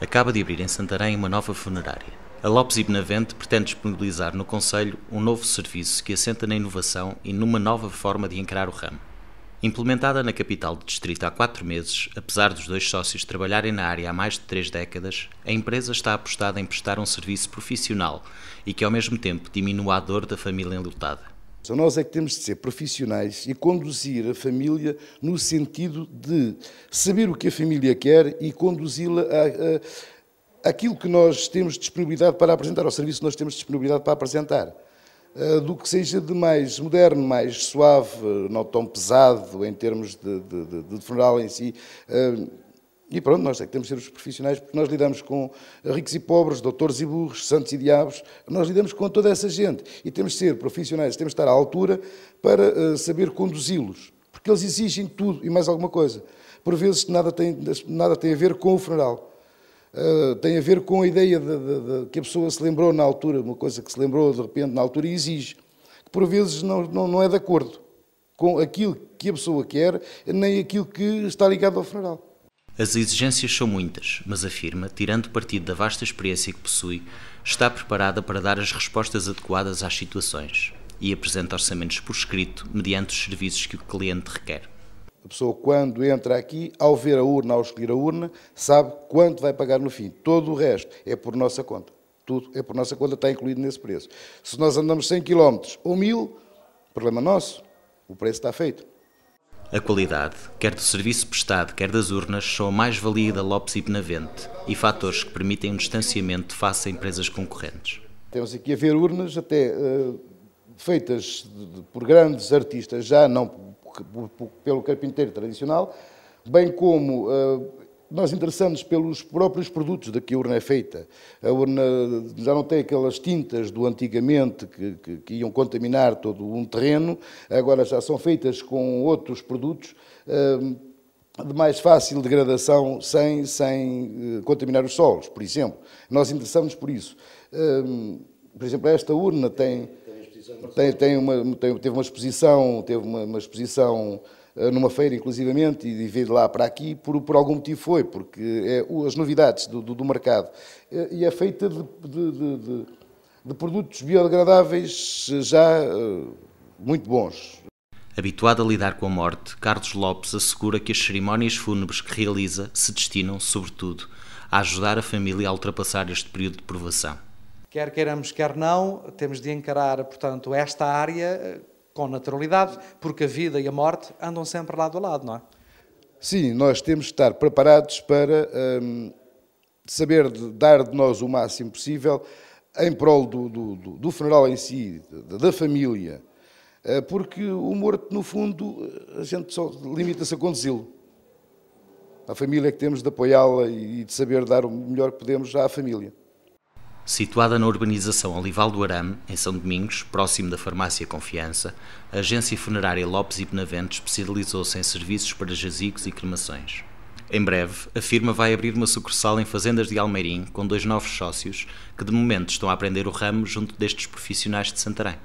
acaba de abrir em Santarém uma nova funerária. A Lopes e Benavente pretende disponibilizar no Conselho um novo serviço que assenta na inovação e numa nova forma de encarar o ramo. Implementada na capital do distrito há quatro meses, apesar dos dois sócios trabalharem na área há mais de três décadas, a empresa está apostada em prestar um serviço profissional e que, ao mesmo tempo, diminua a dor da família enlutada. Só nós é que temos de ser profissionais e conduzir a família no sentido de saber o que a família quer e conduzi-la a, a, aquilo que nós temos disponibilidade para apresentar, ao serviço que nós temos disponibilidade para apresentar. Ah, do que seja de mais moderno, mais suave, não tão pesado em termos de, de, de, de funeral em si ah, e pronto, nós é que temos de ser os profissionais, porque nós lidamos com ricos e pobres, doutores e burros, santos e diabos, nós lidamos com toda essa gente. E temos de ser profissionais, temos de estar à altura para uh, saber conduzi-los. Porque eles exigem tudo e mais alguma coisa. Por vezes nada tem, nada tem a ver com o funeral. Uh, tem a ver com a ideia de, de, de, que a pessoa se lembrou na altura, uma coisa que se lembrou de repente na altura e exige, que por vezes não, não, não é de acordo com aquilo que a pessoa quer, nem aquilo que está ligado ao funeral. As exigências são muitas, mas a firma, tirando partido da vasta experiência que possui, está preparada para dar as respostas adequadas às situações e apresenta orçamentos por escrito, mediante os serviços que o cliente requer. A pessoa, quando entra aqui, ao ver a urna, ao escolher a urna, sabe quanto vai pagar no fim. Todo o resto é por nossa conta. Tudo é por nossa conta, está incluído nesse preço. Se nós andamos 100 km ou 1000, problema nosso, o preço está feito. A qualidade, quer do serviço prestado, quer das urnas, são a mais-valia da Lopes e Benavente e fatores que permitem um distanciamento face a empresas concorrentes. Temos aqui a ver urnas até uh, feitas por grandes artistas, já não pelo carpinteiro tradicional, bem como eh, nós interessamos pelos próprios produtos de que a urna é feita. A urna já não tem aquelas tintas do antigamente que, que, que iam contaminar todo um terreno, agora já são feitas com outros produtos. Hum, de mais fácil degradação sem, sem eh, contaminar os solos, por exemplo. Nós interessamos por isso. Hum, por exemplo, esta urna tem, tem, tem, uma, tem, teve uma exposição, teve uma, uma exposição eh, numa feira, inclusivamente, e veio lá para aqui, por, por algum motivo foi, porque é, as novidades do, do, do mercado. Eh, e é feita de, de, de, de produtos biodegradáveis já muito bons. Habituado a lidar com a morte, Carlos Lopes assegura que as cerimónias fúnebres que realiza se destinam, sobretudo, a ajudar a família a ultrapassar este período de provação. Quer queiramos, quer não, temos de encarar, portanto, esta área com naturalidade, porque a vida e a morte andam sempre lado a lado, não é? Sim, nós temos de estar preparados para hum, saber de, dar de nós o máximo possível em prol do, do, do funeral em si, da, da família, eh, porque o morto, no fundo, a gente só limita-se a conduzi-lo. A família é que temos de apoiá-la e de saber dar o melhor que podemos à família. Situada na urbanização Olival do Arame, em São Domingos, próximo da Farmácia Confiança, a agência funerária Lopes e Benavente especializou-se em serviços para jazigos e cremações. Em breve, a firma vai abrir uma sucursal em Fazendas de Almeirim com dois novos sócios que, de momento, estão a aprender o ramo junto destes profissionais de Santarém.